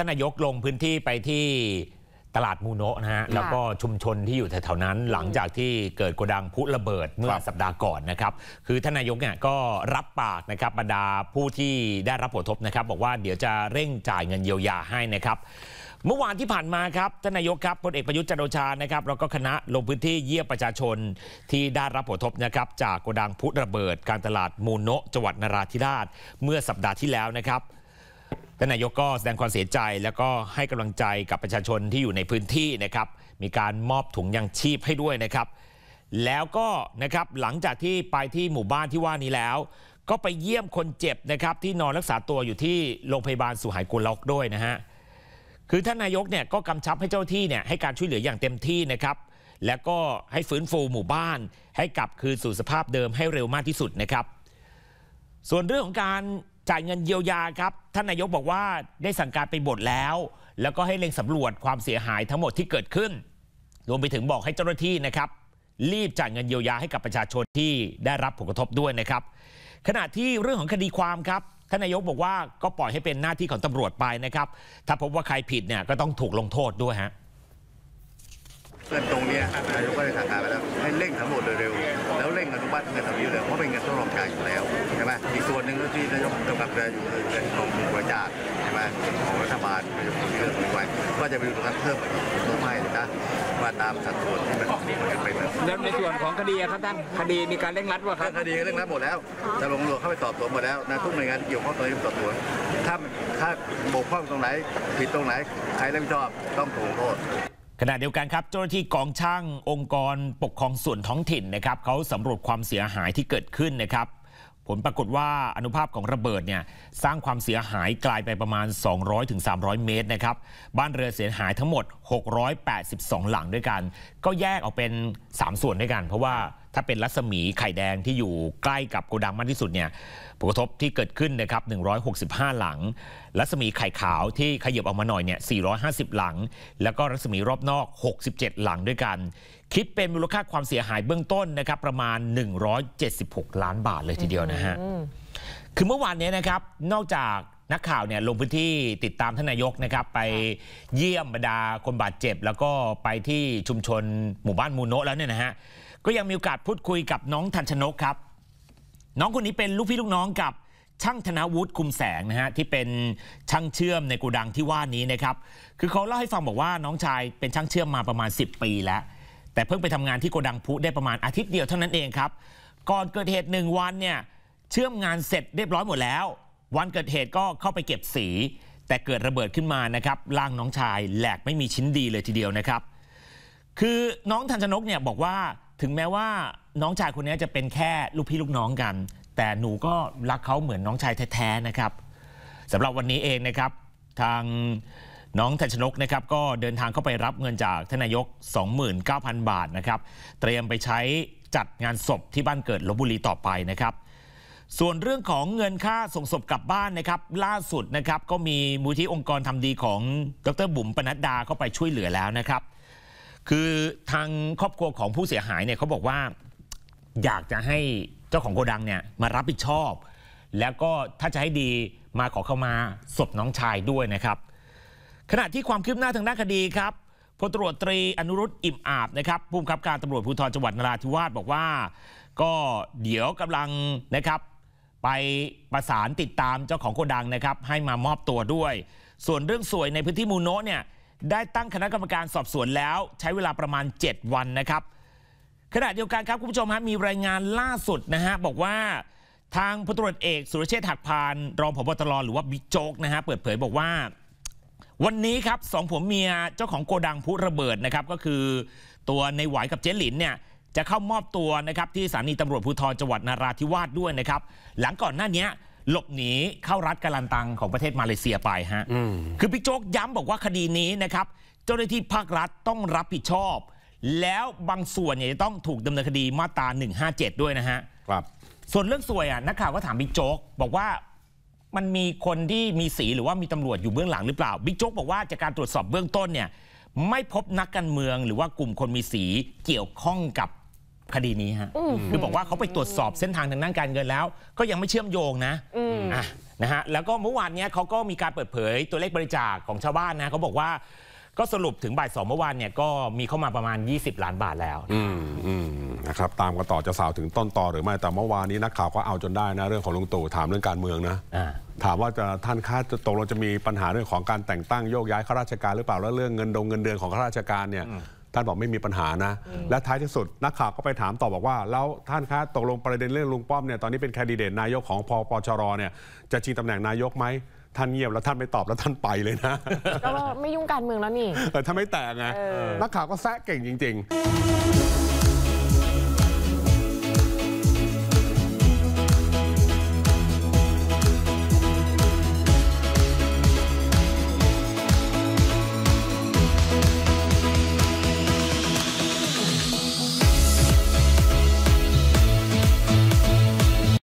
ท่านนายกลงพื้นที่ไปที่ตลาดมูโนะนะฮะแล้วก็ชุมชนที่อยู่แถวๆนั้นหลังจากที่เกิดโกดังพุระเบิดเมื่อสัปดาห์ก่อนนะครับ คือท่านนายกเนี่ยก็รับปากนะครับบรรดาผู้ที่ได้รับผลกระทบนะครับ บอกว่าเดี๋ยวจะเร่งจ่ายเงินเยียวยาให้นะครับ เมื่อวานที่ผ่านมาครับท่านนายกครับพลเอกประยุทธ์จันโอชานะครับแล้วก็คณะลงพื้นที่เยี่ยมประชาชนที่ได้รับผลกระทบนะครับ จากโกดังพุระเบิดการตลาดมูโนะจังหวัดนราธิวาสเมื่อสัปดาห์ที่แล้วนะครับท่านนายกก็แสดงความเสียใจแล้วก็ให้กำลังใจกับประชาชนที่อยู่ในพื้นที่นะครับ มีการมอบถุงยังชีพให้ด้วยนะครับ แล้วก็นะครับ หลังจากที่ไปที่หมู่บ้านที่ว่านี้แล้วก็ไปเยี่ยมคนเจ็บนะครับที่นอนรักษาตัวอยู่ที่โรงพยาบาลสุไหงกุลล็อกด้วยนะฮะ คือท่านนายกเนี่ยก็กำชับให้เจ้าที่เนี่ยให้การช่วยเหลืออย่างเต็มที่นะครับ แล้วก็ให้ฟื้นฟูหมู่บ้านให้กลับคืนสู่สภาพเดิมให้เร็วมากที่สุดนะครับ ส่วนเรื่องของการจ่ายเงินเยียวยาครับท่านนายกบอกว่าได้สั่งการไปบทแล้ว แล้วก็ให้เล็งสำรวจความเสียหายทั้งหมดที่เกิดขึ้น รวมไปถึงบอกให้เจ้าหน้าที่นะครับ รีบจ่ายเงินเยียวยาให้กับประชาชนที่ได้รับผลกระทบด้วยนะครับ ขณะที่เรื่องของคดีความครับท่านนายกบอกว่าก็ปล่อยให้เป็นหน้าที่ของตำรวจไปนะครับ ถ้าพบว่าใครผิดเนี่ยก็ต้องถูกลงโทษด้วยฮะเงินตรงนี้นายกก็ได้สั่งการไปแล้วให้เร่งสำรวจเร็วๆแล้วเร่งอนุมัติเงินเหล่านี้เลยเพราะเป็นเงินทดลองการอยู่แล้วใช่ไหมอีกส่วนหนึ่งที่นายกกำลังจะอยู่คือเงินของบริจาคใช่ไหมของรัฐบาลปรยชนีเรื่องนี้ไว้ก็จะไปดูตรงนั้นเพิ่มต้องให้นะว่าตามสัดส่วนที่มันเป็นไปแ้วแล้วในส่วนของคดีครับท่านคดีมีการเร่งรัดว่าครับคดีเร่งรัดหมดแล้วจะลงรวจเข้าไปสอบสวนหมดแล้วนะ ทุกหน่วยงานเกี่ยวข้องตรงนี้สอบสวนถ้าถ้าบกพร่องตรงไหน ผิดตรงไหนใครรับผิดชอบต้องถูกโทษขณะเดียวกันครับเจ้าหน้าที่กองช่าง องค์กรปกครองส่วนท้องถิ่นนะครับเขาสำรวจความเสียหายที่เกิดขึ้นนะครับ ผลปรากฏว่าอนุภาพของระเบิดเนี่ยสร้างความเสียหายกลายไปประมาณ 200-300 เมตรนะครับบ้านเรือเสียหายทั้งหมด 682 หลังด้วยกัน ก็แยกออกเป็น 3 ส่วนด้วยกันเพราะว่าถ้าเป็นรัศมีไข่แดงที่อยู่ใกล้กับโกดังมากที่สุดเนี่ยผลกระทบที่เกิดขึ้นนะครับ 165 หลังรัศมีไข่ขาวที่ขยับออกมาหน่อยเนี่ย 450 หลัง แล้วก็รัศมีรอบนอก 67 หลังด้วยกัน คิดเป็นมูลค่าความเสียหายเบื้องต้นนะครับ ประมาณ 176 ล้านบาทเลยทีเดียวนะฮะ คือเมื่อวานนี้นะครับ นอกจากนักข่าวเนี่ยลงพื้นที่ติดตามท่านนายกนะครับไปเยี่ยมบรรดาคนบาดเจ็บ แล้วก็ไปที่ชุมชนหมู่บ้านมูโนแล้วเนี่ยนะฮะก็ยังมีโอกาสพูดคุยกับน้องทันชนกครับ น้องคนนี้เป็นลูกพี่ลูกน้องกับช่างธนวุฒิคุมแสงนะฮะที่เป็นช่างเชื่อมในกูดังที่ว่านี้นะครับคือเขาเล่าให้ฟังบอกว่าน้องชายเป็นช่างเชื่อมมาประมาณ 10 ปีแล้ว แต่เพิ่งไปทำงานที่โกดังพุได้ประมาณอาทิตย์เดียวเท่านั้นเองครับ ก่อนเกิดเหตุหนึ่งวันเนี่ยเชื่อมงานเสร็จเรียบร้อยหมดแล้ววันเกิดเหตุก็เข้าไปเก็บสี แต่เกิดระเบิดขึ้นมานะครับร่างน้องชายแหลกไม่มีชิ้นดีเลยทีเดียวนะครับ คือน้องธันชนกเนี่ยบอกว่าถึงแม้ว่าน้องชายคนนี้จะเป็นแค่ลูกพี่ลูกน้องกัน แต่หนูก็รักเขาเหมือนน้องชายแท้ๆนะครับสำหรับวันนี้เองนะครับ ทางน้องธันชนกนะครับ ก็เดินทางเข้าไปรับเงินจากทนายก 29,000บาทนะครับ เตรียมไปใช้จัดงานศพที่บ้านเกิดลบบุรีต่อไปนะครับส่วนเรื่องของเงินค่าส่งศพกลับบ้านนะครับ ล่าสุดนะครับ ก็มีมูลที่องค์กรทำดีของดรบุ๋มปนัดดาเข้าไปช่วยเหลือแล้วนะครับ คือทางครอบครัวของผู้เสียหายเนี่ยเขาบอกว่าอยากจะให้เจ้าของโกดังเนี่ยมารับผิดชอบ แล้วก็ถ้าจะให้ดีมาขอเข้ามาศพน้องชายด้วยนะครับ ขณะที่ความคืบหน้าทางด้านคดีครับพลตรวจตรีอนุรุตอิ่มอาบ นะครับผู้บังคับการตำรวจภูธรจังหวัดนราธิวาสบอกว่าก็เดี๋ยวกำลังนะครับไปประสานติดตามเจ้าของโกดังนะครับให้มามอบตัวด้วย ส่วนเรื่องสวยในพื้นที่มูโนเนี่ย ได้ตั้งคณะกรรมการสอบสวนแล้วใช้เวลาประมาณ 7 วันนะครับขณะเดียวกันครับ คุณผู้ชมฮะมีรายงานล่าสุดนะฮะบอกว่าทางพลตรวจเอกสุรเชษฐ์หักพานรองผบตรหรือว่าบิ๊กโจ๊กนะฮะเปิดเผยบอกว่า วันนี้ครับสองผัวเมียเจ้าของโกดังพุระเบิดนะครับก็คือตัวในไหวกับเจ๊หลินเนี่ยจะเข้ามอบตัวนะครับที่สถานีตำรวจภูธรจังหวัดนาราธิวาสด้วยนะครับ หลังก่อนหน้านี้หลบหนีเข้ารัฐกาลันตังของประเทศมาเลเซียไปฮะคือพี่โจ๊กย้ำบอกว่าคดีนี้นะครับ เจ้าหน้าที่ภาครัฐต้องรับผิดชอบ แล้วบางส่วนเนี่ยจะต้องถูกดำเนินคดีมาตรา157 ด้วยนะฮะครับส่วนเรื่องสวยอ่ะนักข่าวก็ถามบิ๊กโจ๊กบอกว่ามันมีคนที่มีสีหรือว่ามีตำรวจอยู่เบื้องหลังหรือเปล่าบิ๊กโจ๊กบอกว่าจากการตรวจสอบเบื้องต้นเนี่ย ไม่พบนักการเมือง หรือว่ากลุ่มคนมีสีเกี่ยวข้องกับคดีนี้ฮะคือบอกว่าเขาไปตรวจสอบเส้นทางทางด้านการเงินแล้ว ก็ยังไม่เชื่อมโยงนะอะนะฮะแล้วก็เมื่อวานนี้เขาก็มีการเปิดเผยตัวเลขบริจาคของชาวบ้านนะเขาบอกว่าก็สรุปถึงบ่ายสองเมื่อวานเนี่ยก็มีเข้ามาประมาณ20ล้านบาทแล้วนะครับตามกันต่อจะสาวถึงต้นต่อหรือไม่แต่เมื่อวานนี้นักข่าวก็เอาจนได้นะเรื่องของลุงตู่ถามเรื่องการเมืองนะถามว่าจะท่านคาดตกลงจะมีปัญหาเรื่องของการแต่งตั้งโยกย้ายข้าราชการหรือเปล่าแล้วเรื่องเงินดงเงินเดือนของข้าราชการเนี่ยท่านบอกไม่มีปัญหานะ และท้ายที่สุดนักข่าวก็ไปถามต่อบอกว่า แล้วท่านคะตกลงประเด็นเรื่องลุงป้อมเนี่ยตอนนี้เป็นแคนดิเดตนายกของพอปชรเนี่ยจะชิงตำแหน่งนายกไหม ท่านเงียบแล้วท่านไม่ตอบแล้วท่านไปเลยนะก็ไม่ยุ่งการเมืองแล้วนี่ถ้าไม่แตกไงนักข่าวก็แซะเก่งจริง ๆ